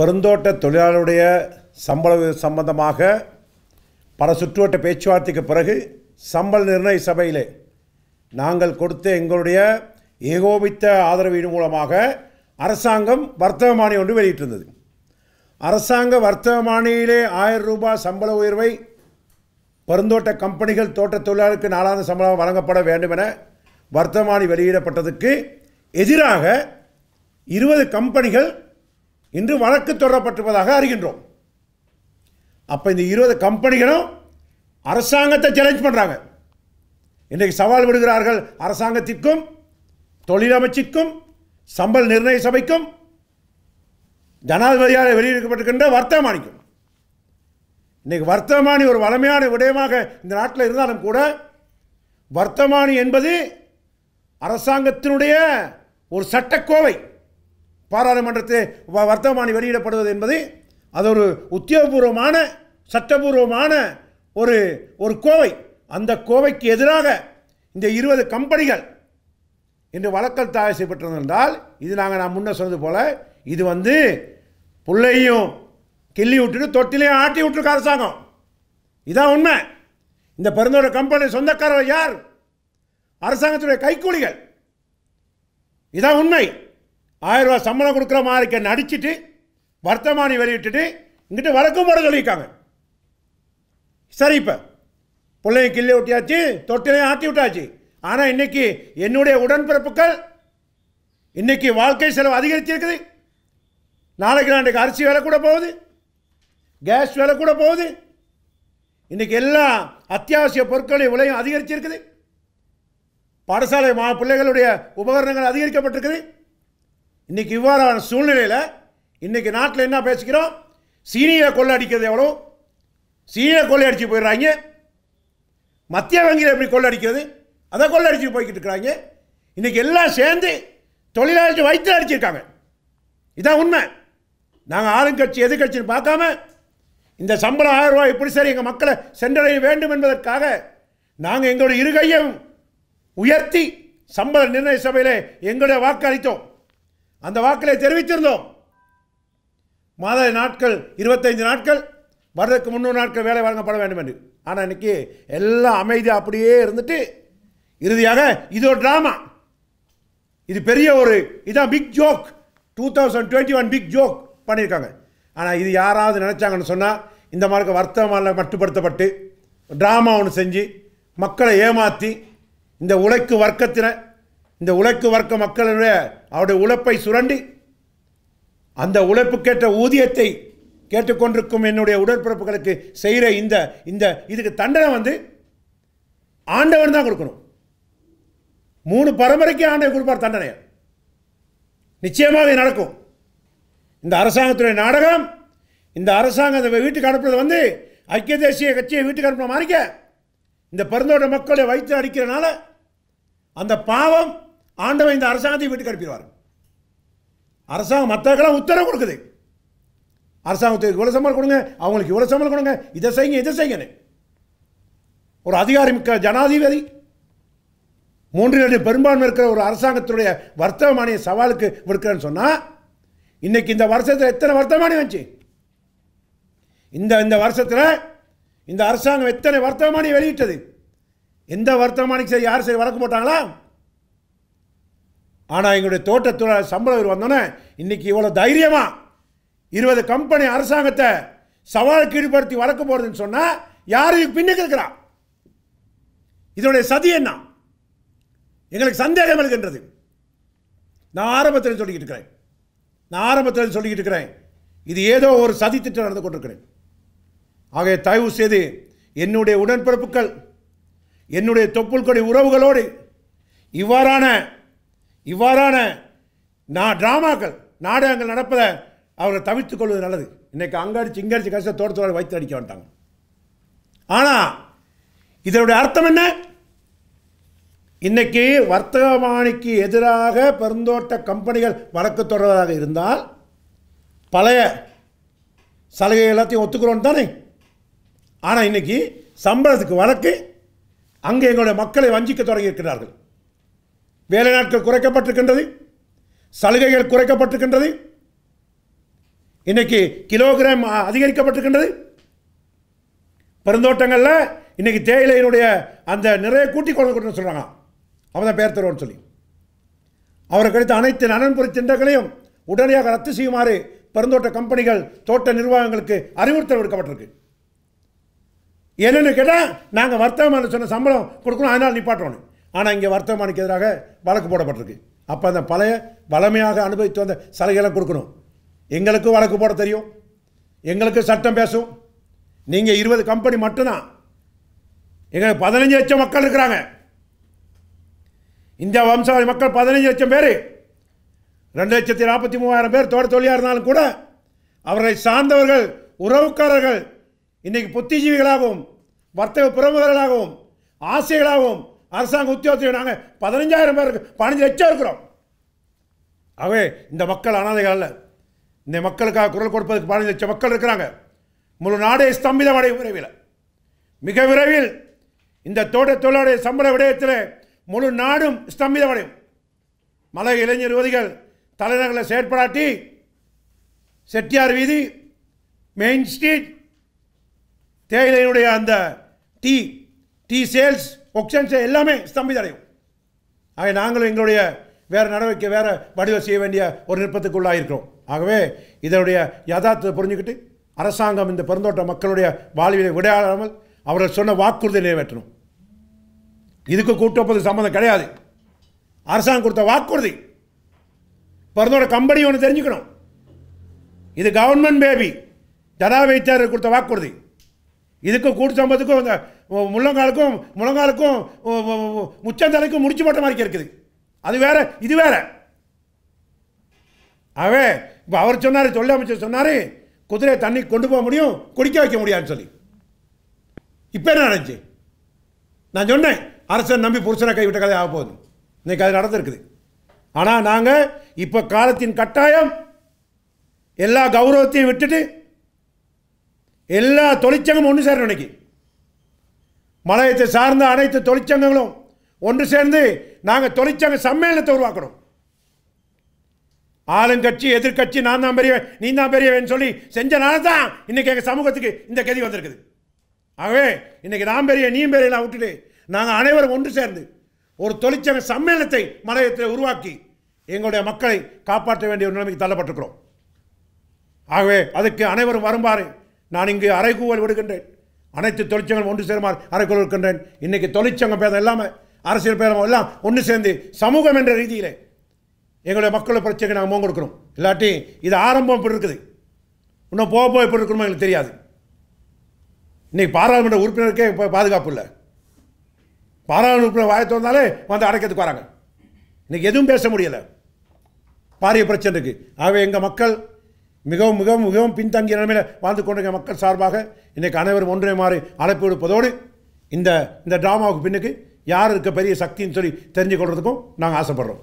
பெருந்தோட்ட தொழிலாளருடைய சம்பள சம்பந்தமாக பல சுற்றுவட்ட பேச்சுவார்த்தைக்கு பிறகு சம்பள நிர்ணய சபையிலே நாங்கள் கொடுத்த எங்களுடைய ஏகோபித்த ஆதரவின் மூலமாக அரசாங்கம் வர்த்தக மானியம் ஒன்று வெளியிட்டிருந்தது அரசாங்க வர்த்தக மானியிலே ஆயிரம் ரூபாய் சம்பள உயர்வை பெருந்தோட்ட கம்பெனிகள் தோட்ட தொழிலாளருக்கு நாலாவது சம்பளம் வழங்கப்பட வேண்டும் என வர்த்தமானி வெளியிடப்பட்டதுக்கு எதிராக இருபது கம்பெனிகள் இன்று வழக்கு தொடரப்பட்டிருப்பதாக அறிகின்றோம் அப்போ இந்த இருபது கம்பெனிகளும் அரசாங்கத்தை சேலஞ்ச் பண்ணுறாங்க இன்றைக்கு சவால் விடுகிறார்கள் அரசாங்கத்திற்கும் தொழிலமைச்சிற்கும் சம்பள நிர்ணய சபைக்கும் ஜனாதிபதியால் வெளியிடப்பட்டிருக்கின்ற வர்த்தமானிக்கும் இன்றைக்கு வர்த்தமானி ஒரு வளமையான விடயமாக இந்த நாட்டில் இருந்தாலும் கூட வர்த்தமானி என்பது அரசாங்கத்தினுடைய ஒரு சட்டக்கோவை பாராளுமன்றத்தை வர்த்தமானி வெளியிடப்படுவது என்பது அது ஒரு உத்தியோகபூர்வமான சட்டபூர்வமான ஒரு ஒரு கோவை அந்த கோவைக்கு எதிராக இந்த இருபது கம்பெனிகள் இன்று வழக்கல் தாக்கல் செய்யப்பட்டிருந்தால் இது நாங்கள் நான் முன்ன சொன்னது போல் இது வந்து புள்ளையும் கிள்ளி விட்டுட்டு தொட்டிலையும் ஆட்டி விட்டுருக்க அரசாங்கம் இதான் உண்மை இந்த பெருந்தோட கம்பெனி சொந்தக்காரர் யார் அரசாங்கத்துடைய கைக்கூலிகள் இதான் உண்மை ஆயிரம் ரூபா சம்பளம் கொடுக்குற மாதிரி நடிச்சுட்டு வர்த்தமானி வெளியிட்டுட்டு இங்கிட்ட வழக்கம் போட சொல்லியிருக்காங்க சரி இப்போ பிள்ளைய கிள்ளி விட்டியாச்சு தொட்டிலையும் ஆட்டி விட்டாச்சு ஆனால் இன்றைக்கி என்னுடைய உடன்பிறப்புகள் இன்றைக்கி வாழ்க்கை செலவு அதிகரிச்சிருக்குது நாளைக்கு நாளைக்கு அரிசி விலை கூட போகுது கேஸ் விலை கூட போகுது இன்றைக்கி எல்லா அத்தியாவசிய பொருட்களின் விலையும் அதிகரிச்சிருக்குது பாடசாலை மா பிள்ளைகளுடைய உபகரணங்கள் அதிகரிக்கப்பட்டிருக்குது இன்றைக்கி இவ்வாறான சூழ்நிலையில் இன்றைக்கி நாட்டில் என்ன பேசிக்கிறோம் சீனியை கொள்ளை அடிக்கிறது எவ்வளோ சீனியை கொள்ளை அடித்து போயிடுறாங்க மத்திய வங்கியில் எப்படி கொள்ளை அடிக்கிறது அதை கொள்ளை அடித்து போய்கிட்டு இருக்கிறாங்க இன்றைக்கி எல்லாம் சேர்ந்து தொழிலாளர்கள் வைத்து அடிச்சிருக்காங்க இதான் உண்மை நாங்கள் ஆளுங்கட்சி எதிர்கட்சின்னு பார்க்காம இந்த சம்பளம் ஆயிரம் ரூபாய் எப்படி சரி எங்கள் மக்களை சென்றடைய வேண்டும் என்பதற்காக நாங்கள் எங்களுடைய இருகையும் உயர்த்தி சம்பள நிர்ணய சபையில் எங்களுடைய வாக்களித்தோம் அந்த வாக்களை தெரிவித்திருந்தோம் மாத நாட்கள் இருபத்தைந்து நாட்கள் வரதுக்கு முந்நூறு நாட்கள் வேலை வழங்கப்பட வேண்டும் என்று ஆனால் இன்றைக்கி எல்லாம் அமைதியாக அப்படியே இருந்துட்டு இறுதியாக இது ஒரு ட்ராமா இது பெரிய ஒரு இதான் big joke two thousand twenty one big joke பண்ணியிருக்காங்க ஆனால் இது யாராவது நினச்சாங்கன்னு சொன்னால் இந்த மாதிரி வர்த்தமான மட்டுப்படுத்தப்பட்டு ட்ராமா ஒன்று செஞ்சு மக்களை ஏமாற்றி இந்த உழைக்கு வர்க்கத்தின இந்த உழைக்கு வர்க்க மக்களுடைய அவருடைய உழைப்பை சுரண்டி அந்த உழைப்புக்கேற்ற ஊதியத்தை கேட்டுக்கொண்டிருக்கும் என்னுடைய உடற்பிறப்புகளுக்கு செய்கிற இந்த இந்த இதுக்கு தண்டனை வந்து ஆண்டவன் தான் கொடுக்கணும் மூணு பரம்பரைக்கு ஆண்டவன் கொடுப்பார் தண்டனையை நிச்சயமாக நடக்கும் இந்த அரசாங்கத்துடைய நாடகம் இந்த அரசாங்கம் வீட்டுக்கு அனுப்புறது வந்து ஐக்கிய தேசிய கட்சியை வீட்டுக்கு அனுப்புற மாறிக்க இந்த பெருந்தோட்ட மக்களை வயிற்று அடிக்கிறனால அந்த பாவம் ஆண்டவன் இந்த அரசாங்கத்தை வீட்டுக்கு அனுப்பிடுவார் அரசாங்கம் மற்றவர்களாம் உத்தரவு கொடுக்குது அரசாங்கத்துக்கு இவ்வளோ சம்பளம் கொடுங்க அவங்களுக்கு இவ்வளோ சம்பளம் கொடுங்க இதை செய்யுங்க இதை செய்யுங்கன்னு ஒரு அதிகாரி மிக்க ஜனாதிபதி மூன்று மூன்றில் பெரும்பான்மை இருக்கிற ஒரு அரசாங்கத்தினுடைய மானிய சவாலுக்கு விடுக்கிறேன்னு சொன்னால் இன்றைக்கி இந்த வருஷத்தில் எத்தனை மானியம் வந்துச்சு இந்த இந்த வருஷத்தில் இந்த அரசாங்கம் எத்தனை மானியம் வெளியிட்டது எந்த வர்த்தமானிக்கு சரி யார் சரி வழக்கு போட்டாங்களா ஆனால் எங்களுடைய தோட்டத்துறை சம்பளம் இவர் வந்தோன்னே இன்றைக்கி இவ்வளோ தைரியமாக இருபது கம்பெனி அரசாங்கத்தை சவாலுக்கு ஈடுபடுத்தி வளர்க்க போகிறதுன்னு சொன்னால் இதுக்கு பின்னுக்கு இருக்கிறா இதனுடைய சதி என்ன எங்களுக்கு சந்தேகம் இருக்கின்றது நான் ஆரம்பத்தில் சொல்லிக்கிட்டு இருக்கிறேன் நான் ஆரம்பத்தில் சொல்லிக்கிட்டு இருக்கிறேன் இது ஏதோ ஒரு சதி திட்டம் நடந்து கொண்டிருக்கிறேன் ஆகவே தயவு செய்து என்னுடைய உடன்பிறப்புகள் என்னுடைய தொப்புள் கொடி உறவுகளோடு இவ்வாறான இவ்வாறான நான் ட்ராமாக்கள் நாடகங்கள் நடப்பதை அவர்களை தவிர்த்து கொள்வது நல்லது இன்றைக்கு அங்கடிச்சு அடிச்சு கஷ்டத்தை தோட்டத்தோட வைத்து அடிக்க வந்துட்டாங்க ஆனால் இதனுடைய அர்த்தம் என்ன இன்றைக்கி மாணிக்கு எதிராக பெருந்தோட்ட கம்பெனிகள் வழக்கு தொடர்வதாக இருந்தால் பழைய சலுகை எல்லாத்தையும் ஒத்துக்கிறோம் தானே ஆனால் இன்றைக்கி சம்பளத்துக்கு வழக்கு அங்கே எங்களுடைய மக்களை வஞ்சிக்க தொடங்கியிருக்கிறார்கள் வேலை நாட்கள் குறைக்கப்பட்டிருக்கின்றது சலுகைகள் குறைக்கப்பட்டிருக்கின்றது இன்றைக்கி கிலோகிராம் அதிகரிக்கப்பட்டிருக்கின்றது பெருந்தோட்டங்களில் இன்னைக்கு தேயிலையினுடைய அந்த நிறைய கூட்டி கொண்டு சொல்கிறாங்க அவன் பேர் பெயர் சொல்லி அவர் கிடைத்த அனைத்து நலன்புரி திட்டங்களையும் உடனடியாக ரத்து செய்யுமாறு பெருந்தோட்ட கம்பெனிகள் தோட்ட நிர்வாகங்களுக்கு அறிவுறுத்தல் விடுக்கப்பட்டிருக்கு என்னென்னு கேட்டால் நாங்கள் வர்த்தகம் சொன்ன சம்பளம் கொடுக்கணும் அதனால் நிப்பாட்டணும் ஆனால் இங்கே வர்த்தமானுக்கு எதிராக வழக்கு போடப்பட்டிருக்கு அப்போ அந்த பழைய வளமையாக அனுபவித்து வந்த சலுகையெல்லாம் கொடுக்கணும் எங்களுக்கும் வழக்கு போட தெரியும் எங்களுக்கு சட்டம் பேசும் நீங்கள் இருபது கம்பெனி மட்டும்தான் எங்களுக்கு பதினஞ்சு லட்சம் மக்கள் இருக்கிறாங்க இந்தியா வம்சாவளி மக்கள் பதினஞ்சு லட்சம் பேர் ரெண்டு லட்சத்தி நாற்பத்தி மூவாயிரம் பேர் தோட்ட தொழிலாக இருந்தாலும் கூட அவர்களை சார்ந்தவர்கள் உறவுக்காரர்கள் இன்றைக்கு புத்திஜீவிகளாகவும் வர்த்தக பிரமுகர்களாகவும் ஆசைகளாகவும் அரசாங்க உத்தியோகத்தில் நாங்கள் பதினஞ்சாயிரம் பேர் பதினஞ்சு லட்சம் இருக்கிறோம் ஆகவே இந்த மக்கள் அனாதைகள் அல்ல இந்த மக்களுக்காக குரல் கொடுப்பதற்கு பதினஞ்சு லட்சம் மக்கள் இருக்கிறாங்க முழு நாடே ஸ்தம்பிதம் அடையும் விரைவில் மிக விரைவில் இந்த தோட்ட தொழிலாளர் சம்பள விடயத்தில் முழு நாடும் அடையும் மலை இளைஞர் யுவதிகள் தலைநகரில் செயற்படாட்டி செட்டியார் வீதி மெயின் ஸ்ட்ரீட் தேயிலையினுடைய அந்த டீ டீ சேல்ஸ் ஒக்ஷன்ஸ் எல்லாமே ஸ்தம்பிதடையும் ஆக நாங்களும் எங்களுடைய வேறு நடவடிக்கை வேறு வடிவம் செய்ய வேண்டிய ஒரு நிற்பத்துக்குள்ளாக இருக்கிறோம் ஆகவே இதனுடைய யதார்த்தத்தை புரிஞ்சுக்கிட்டு அரசாங்கம் இந்த பெருந்தோட்ட மக்களுடைய வாழ்வியலை விடையாடாமல் அவர்கள் சொன்ன வாக்குறுதி நிறைவேற்றணும் இதுக்கு கூட்டப்பது சம்மந்தம் கிடையாது அரசாங்கம் கொடுத்த வாக்குறுதி பிறந்தோட கம்பெனி ஒன்று தெரிஞ்சுக்கணும் இது கவர்மெண்ட் பேபி ஜனாதிபதி தேர்தல் கொடுத்த வாக்குறுதி இதுக்கும் கூட்டு சம்பத்துக்கும் முள்ளங்காலுக்கும் முழங்காலுக்கும் முச்சந்தலைக்கும் முடிச்சு போட்ட மாதிரி இருக்குது அது வேற இது வேற அவே இப்போ அவர் சொன்னார் தொழில் அமைச்சர் சொன்னார் குதிரையை தண்ணி கொண்டு போக முடியும் குடிக்க வைக்க முடியாதுன்னு சொல்லி இப்போ என்ன நடந்துச்சு நான் சொன்னேன் அரசன் நம்பி புருஷனை கைவிட்ட கதை ஆக போகுது இன்றைக்கி அது நடந்திருக்குது ஆனால் நாங்கள் இப்போ காலத்தின் கட்டாயம் எல்லா கௌரவத்தையும் விட்டுட்டு எல்லா தொழிற்சங்கமும் ஒன்று சேரணும் இன்னைக்கு மலையத்தை சார்ந்த அனைத்து தொழிற்சங்கங்களும் ஒன்று சேர்ந்து நாங்கள் தொழிற்சங்க சம்மேளனத்தை உருவாக்கணும் ஆளுங்கட்சி எதிர்கட்சி நான் தான் பெரியவன் நீ தான் பெரியவன் சொல்லி செஞ்சனால தான் இன்றைக்கி எங்கள் சமூகத்துக்கு இந்த கதி வந்திருக்குது ஆகவே இன்றைக்கி நான் பெரிய நீ பெரியலாம் விட்டுட்டு நாங்கள் அனைவரும் ஒன்று சேர்ந்து ஒரு தொழிற்சங்க சம்மேளனத்தை மலையத்தில் உருவாக்கி எங்களுடைய மக்களை காப்பாற்ற வேண்டிய ஒரு நிலைமைக்கு தள்ளப்பட்டிருக்கிறோம் ஆகவே அதுக்கு அனைவரும் வருமாறு நான் இங்கு அறைகூவல் விடுகின்றேன் அனைத்து தொழிற்சங்கம் ஒன்று சேருமாறு அறைக்குள் இருக்கின்றேன் இன்றைக்கி தொழிற்சங்க பேதம் இல்லாமல் அரசியல் பேதம் எல்லாம் ஒன்று சேர்ந்து சமூகம் என்ற ரீதியிலே எங்களுடைய மக்களோட பிரச்சனைக்கு நாங்கள் முகம் கொடுக்கணும் இல்லாட்டி இது ஆரம்பம் இப்படி இருக்குது இன்னும் போக போக எப்படி இருக்கணுமோ எங்களுக்கு தெரியாது இன்றைக்கி பாராளுமன்ற உறுப்பினருக்கே இப்போ பாதுகாப்பு இல்லை பாராளுமன்ற உறுப்பினர் வாய வந்தாலே வந்து அடைக்கிறதுக்கு வராங்க இன்றைக்கி எதுவும் பேச முடியலை பாரிய பிரச்சனை இருக்குது ஆகவே எங்கள் மக்கள் மிகவும் மிகவும் மிகவும் பின்தங்கிய நிலைமையில் வாழ்ந்து கொண்டிருக்க மக்கள் சார்பாக இன்றைக்கு அனைவரும் ஒன்றே மாறி அழைப்பு விடுப்பதோடு இந்த இந்த ட்ராமாவுக்கு பின்னுக்கு யார் இருக்க பெரிய சக்தின்னு சொல்லி தெரிஞ்சு கொள்வதுக்கும் நாங்கள் ஆசைப்படுறோம்